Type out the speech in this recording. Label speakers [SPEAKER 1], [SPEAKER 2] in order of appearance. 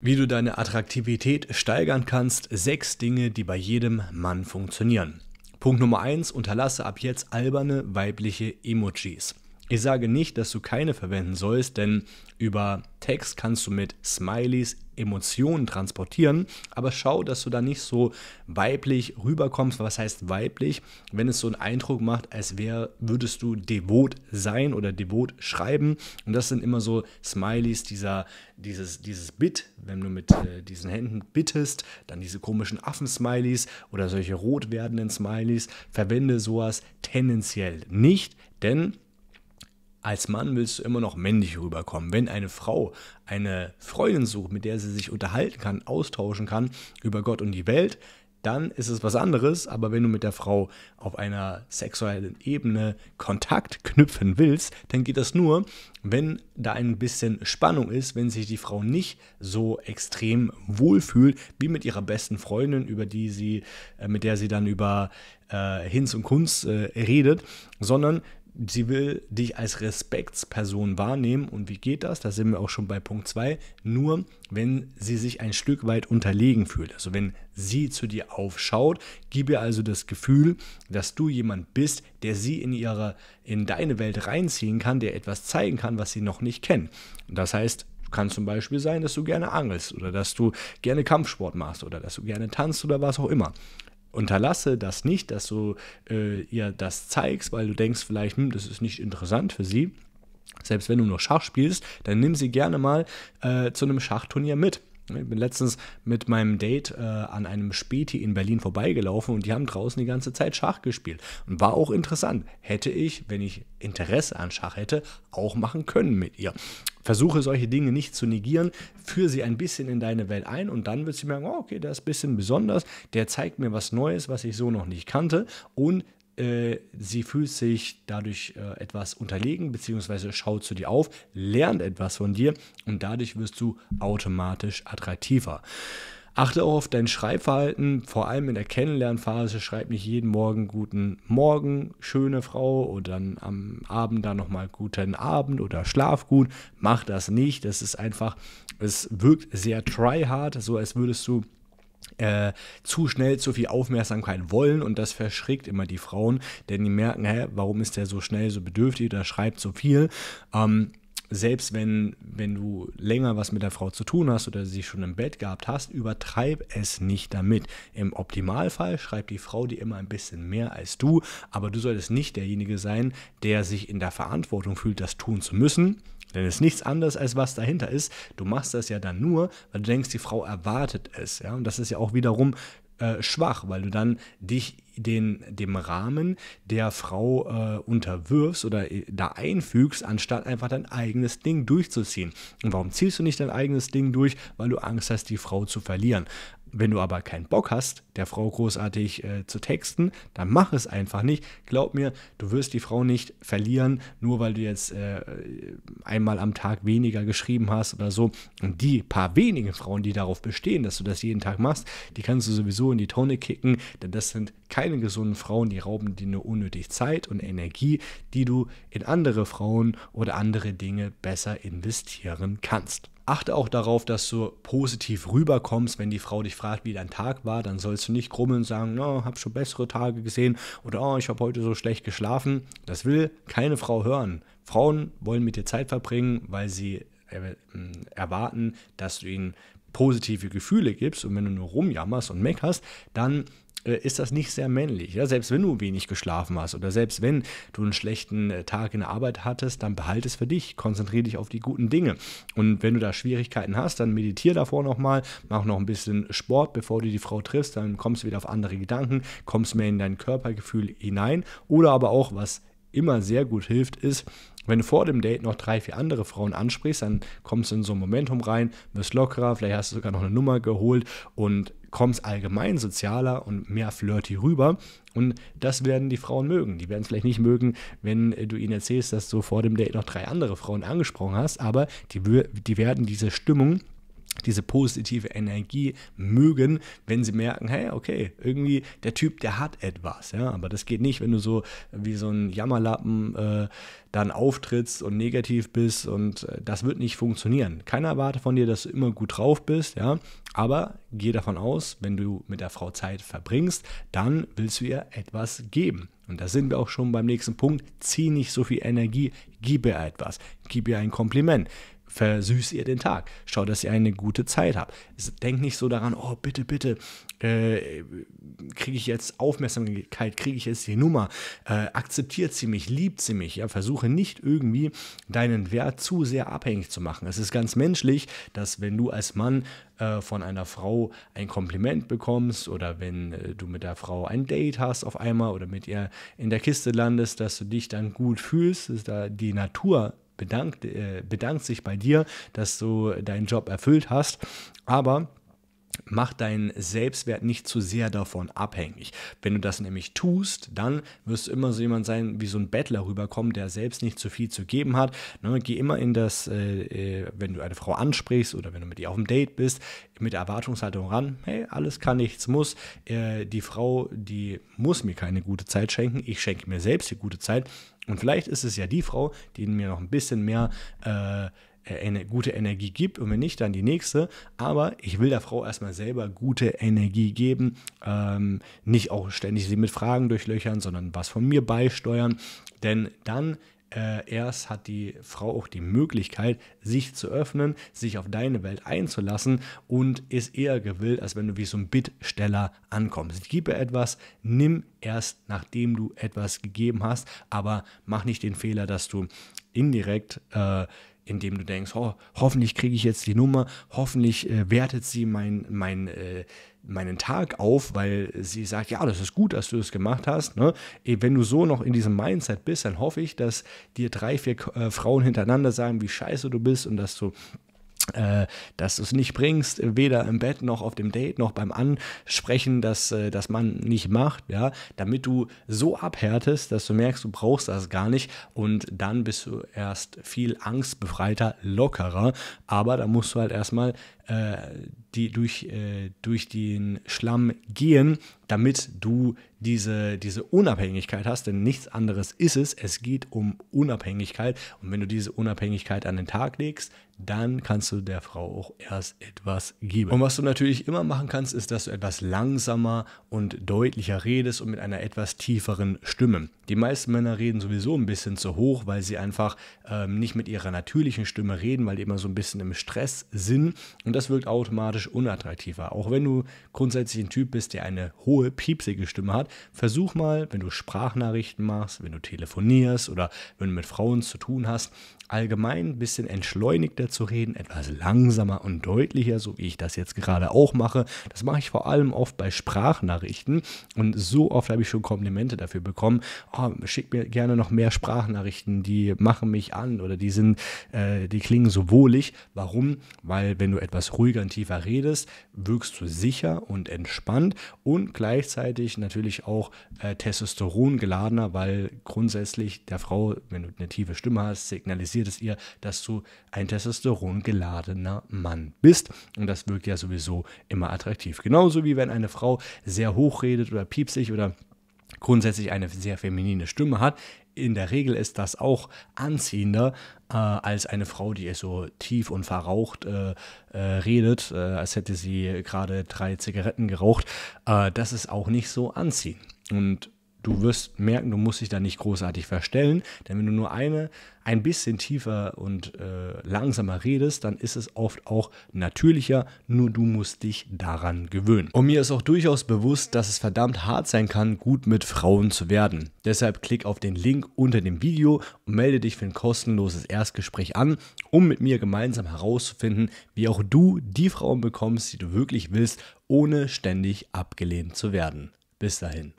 [SPEAKER 1] Wie du deine Attraktivität steigern kannst, sechs Dinge, die bei jedem Mann funktionieren. Punkt Nummer eins: Unterlasse ab jetzt alberne weibliche Emojis. Ich sage nicht, dass du keine verwenden sollst, denn über Text kannst du mit Smileys Emotionen transportieren, aber schau, dass du da nicht so weiblich rüberkommst. Was heißt weiblich? Wenn es so einen Eindruck macht, als wäre, würdest du devot sein oder devot schreiben. Und das sind immer so Smileys, dieser, dieses, dieses Bit, wenn du mit äh, diesen Händen bittest, dann diese komischen Affen-Smileys oder solche rot werdenden Smileys. Verwende sowas tendenziell nicht, denn als Mann willst du immer noch männlich rüberkommen. Wenn eine Frau eine Freundin sucht, mit der sie sich unterhalten kann, austauschen kann über Gott und die Welt, dann ist es was anderes. Aber wenn du mit der Frau auf einer sexuellen Ebene Kontakt knüpfen willst, dann geht das nur, wenn da ein bisschen Spannung ist, wenn sich die Frau nicht so extrem wohlfühlt wie mit ihrer besten Freundin, über die sie, äh, mit der sie dann über äh, Hinz und Kunst äh, redet, sondern sie will dich als Respektsperson wahrnehmen. Und wie geht das? Da sind wir auch schon bei Punkt 2. Nur, wenn sie sich ein Stück weit unterlegen fühlt. Also wenn sie zu dir aufschaut, gib ihr also das Gefühl, dass du jemand bist, der sie in ihre, in deine Welt reinziehen kann, der etwas zeigen kann, was sie noch nicht kennt. das heißt, kann zum Beispiel sein, dass du gerne angelst oder dass du gerne Kampfsport machst oder dass du gerne tanzt oder was auch immer unterlasse das nicht, dass du äh, ihr das zeigst, weil du denkst vielleicht, hm, das ist nicht interessant für sie. Selbst wenn du nur Schach spielst, dann nimm sie gerne mal äh, zu einem Schachturnier mit. Ich bin letztens mit meinem Date äh, an einem Späti in Berlin vorbeigelaufen und die haben draußen die ganze Zeit Schach gespielt. Und war auch interessant. Hätte ich, wenn ich Interesse an Schach hätte, auch machen können mit ihr. Versuche solche Dinge nicht zu negieren, führe sie ein bisschen in deine Welt ein und dann wird sie merken, oh, okay, der ist ein bisschen besonders, der zeigt mir was Neues, was ich so noch nicht kannte und äh, sie fühlt sich dadurch äh, etwas unterlegen, beziehungsweise schaut zu dir auf, lernt etwas von dir und dadurch wirst du automatisch attraktiver. Achte auch auf dein Schreibverhalten, vor allem in der Kennenlernphase. Schreib nicht jeden Morgen guten Morgen, schöne Frau, oder dann am Abend dann nochmal guten Abend oder schlaf gut. Mach das nicht. Das ist einfach, es wirkt sehr tryhard, so als würdest du äh, zu schnell zu viel Aufmerksamkeit wollen und das verschrickt immer die Frauen, denn die merken, hä, warum ist der so schnell so bedürftig oder schreibt so viel? Ähm, selbst wenn, wenn du länger was mit der Frau zu tun hast oder sie schon im Bett gehabt hast, übertreib es nicht damit. Im Optimalfall schreibt die Frau dir immer ein bisschen mehr als du, aber du solltest nicht derjenige sein, der sich in der Verantwortung fühlt, das tun zu müssen denn es ist nichts anderes, als was dahinter ist. Du machst das ja dann nur, weil du denkst, die Frau erwartet es. Ja? Und das ist ja auch wiederum äh, schwach, weil du dann dich den, dem Rahmen der Frau äh, unterwirfst oder äh, da einfügst, anstatt einfach dein eigenes Ding durchzuziehen. Und warum ziehst du nicht dein eigenes Ding durch? Weil du Angst hast, die Frau zu verlieren. Wenn du aber keinen Bock hast, der Frau großartig äh, zu texten, dann mach es einfach nicht. Glaub mir, du wirst die Frau nicht verlieren, nur weil du jetzt äh, einmal am Tag weniger geschrieben hast oder so. Und die paar wenigen Frauen, die darauf bestehen, dass du das jeden Tag machst, die kannst du sowieso in die Tonne kicken, denn das sind keine gesunden Frauen, die rauben dir nur unnötig Zeit und Energie, die du in andere Frauen oder andere Dinge besser investieren kannst. Achte auch darauf, dass du positiv rüberkommst, wenn die Frau dich fragt, wie dein Tag war, dann sollst du nicht grummeln und sagen, no, hab schon bessere Tage gesehen oder oh, ich habe heute so schlecht geschlafen. Das will keine Frau hören. Frauen wollen mit dir Zeit verbringen, weil sie äh, äh, erwarten, dass du ihnen positive Gefühle gibst und wenn du nur rumjammerst und meckerst, dann äh, ist das nicht sehr männlich. Ja? Selbst wenn du wenig geschlafen hast oder selbst wenn du einen schlechten äh, Tag in der Arbeit hattest, dann behalte es für dich. Konzentriere dich auf die guten Dinge. Und wenn du da Schwierigkeiten hast, dann meditiere davor nochmal, mach noch ein bisschen Sport, bevor du die Frau triffst, dann kommst du wieder auf andere Gedanken, kommst mehr in dein Körpergefühl hinein. Oder aber auch, was immer sehr gut hilft, ist, wenn du vor dem Date noch drei, vier andere Frauen ansprichst, dann kommst du in so ein Momentum rein, wirst lockerer, vielleicht hast du sogar noch eine Nummer geholt und kommt es allgemein sozialer und mehr flirty rüber. Und das werden die Frauen mögen. Die werden es vielleicht nicht mögen, wenn äh, du ihnen erzählst, dass du vor dem Date noch drei andere Frauen angesprochen hast, aber die, die werden diese Stimmung diese positive Energie mögen, wenn sie merken, hey, okay, irgendwie der Typ, der hat etwas, ja, aber das geht nicht, wenn du so wie so ein Jammerlappen äh, dann auftrittst und negativ bist und äh, das wird nicht funktionieren. Keiner erwartet von dir, dass du immer gut drauf bist, ja, aber geh davon aus, wenn du mit der Frau Zeit verbringst, dann willst du ihr etwas geben. Und da sind wir auch schon beim nächsten Punkt. Zieh nicht so viel Energie, gib ihr etwas, gib ihr ein Kompliment versüß ihr den Tag. Schau, dass ihr eine gute Zeit habt. Denk nicht so daran, oh, bitte, bitte, äh, kriege ich jetzt Aufmerksamkeit, kriege ich jetzt die Nummer, äh, akzeptiert sie mich, liebt sie mich. Ja, versuche nicht irgendwie deinen Wert zu sehr abhängig zu machen. Es ist ganz menschlich, dass wenn du als Mann äh, von einer Frau ein Kompliment bekommst oder wenn äh, du mit der Frau ein Date hast auf einmal oder mit ihr in der Kiste landest, dass du dich dann gut fühlst, dass da die Natur bedankt, äh, bedankt sich bei dir, dass du deinen Job erfüllt hast. Aber Mach deinen Selbstwert nicht zu sehr davon abhängig. Wenn du das nämlich tust, dann wirst du immer so jemand sein, wie so ein Bettler rüberkommen, der selbst nicht zu viel zu geben hat. Ne, geh immer in das, äh, äh, wenn du eine Frau ansprichst oder wenn du mit ihr auf dem Date bist, mit der Erwartungshaltung ran, hey, alles kann, nichts muss. Äh, die Frau, die muss mir keine gute Zeit schenken, ich schenke mir selbst die gute Zeit. Und vielleicht ist es ja die Frau, die mir noch ein bisschen mehr äh, äh, eine gute Energie gibt und wenn nicht, dann die nächste. Aber ich will der Frau erstmal selber gute Energie geben, ähm, nicht auch ständig sie mit Fragen durchlöchern, sondern was von mir beisteuern, denn dann äh, erst hat die Frau auch die Möglichkeit, sich zu öffnen, sich auf deine Welt einzulassen und ist eher gewillt, als wenn du wie so ein Bittsteller ankommst. Gib ihr etwas, nimm erst, nachdem du etwas gegeben hast, aber mach nicht den Fehler, dass du indirekt äh, indem du denkst, ho oh, hoffentlich kriege ich jetzt die Nummer, hoffentlich äh, wertet sie mein, mein, äh, meinen Tag auf, weil sie sagt, ja, das ist gut, dass du das gemacht hast. Ne? Wenn du so noch in diesem Mindset bist, dann hoffe ich, dass dir drei, vier äh, Frauen hintereinander sagen, wie scheiße du bist und dass du äh, dass du es nicht bringst, weder im Bett noch auf dem Date noch beim Ansprechen, dass äh, das man nicht macht, ja, damit du so abhärtest, dass du merkst, du brauchst das gar nicht und dann bist du erst viel angstbefreiter, lockerer, aber da musst du halt erstmal äh, die, durch, äh, durch den Schlamm gehen damit du diese, diese Unabhängigkeit hast, denn nichts anderes ist es. Es geht um Unabhängigkeit und wenn du diese Unabhängigkeit an den Tag legst, dann kannst du der Frau auch erst etwas geben. Und was du natürlich immer machen kannst, ist, dass du etwas langsamer und deutlicher redest und mit einer etwas tieferen Stimme. Die meisten Männer reden sowieso ein bisschen zu hoch, weil sie einfach ähm, nicht mit ihrer natürlichen Stimme reden, weil die immer so ein bisschen im Stress sind und das wirkt automatisch unattraktiver. Auch wenn du grundsätzlich ein Typ bist, der eine hohe hohe, piepsige Stimme hat, versuch mal, wenn du Sprachnachrichten machst, wenn du telefonierst oder wenn du mit Frauen zu tun hast, allgemein ein bisschen entschleunigter zu reden, etwas langsamer und deutlicher, so wie ich das jetzt gerade auch mache. Das mache ich vor allem oft bei Sprachnachrichten und so oft habe ich schon Komplimente dafür bekommen. Oh, schick mir gerne noch mehr Sprachnachrichten, die machen mich an oder die sind, äh, die klingen so wohlig. Warum? Weil wenn du etwas ruhiger und tiefer redest, wirkst du sicher und entspannt und gleich gleichzeitig natürlich auch äh, Testosteron geladener, weil grundsätzlich der Frau, wenn du eine tiefe Stimme hast, signalisiert es ihr, dass du ein Testosteron geladener Mann bist. Und das wirkt ja sowieso immer attraktiv. Genauso wie wenn eine Frau sehr hoch redet oder piepsig oder grundsätzlich eine sehr feminine Stimme hat, in der Regel ist das auch anziehender äh, als eine Frau, die so tief und verraucht äh, äh, redet, äh, als hätte sie gerade drei Zigaretten geraucht. Äh, das ist auch nicht so anziehend. Und du wirst merken, du musst dich da nicht großartig verstellen, denn wenn du nur eine ein bisschen tiefer und äh, langsamer redest, dann ist es oft auch natürlicher, nur du musst dich daran gewöhnen. Und mir ist auch durchaus bewusst, dass es verdammt hart sein kann, gut mit Frauen zu werden. Deshalb klick auf den Link unter dem Video und melde dich für ein kostenloses Erstgespräch an, um mit mir gemeinsam herauszufinden, wie auch du die Frauen bekommst, die du wirklich willst, ohne ständig abgelehnt zu werden. Bis dahin.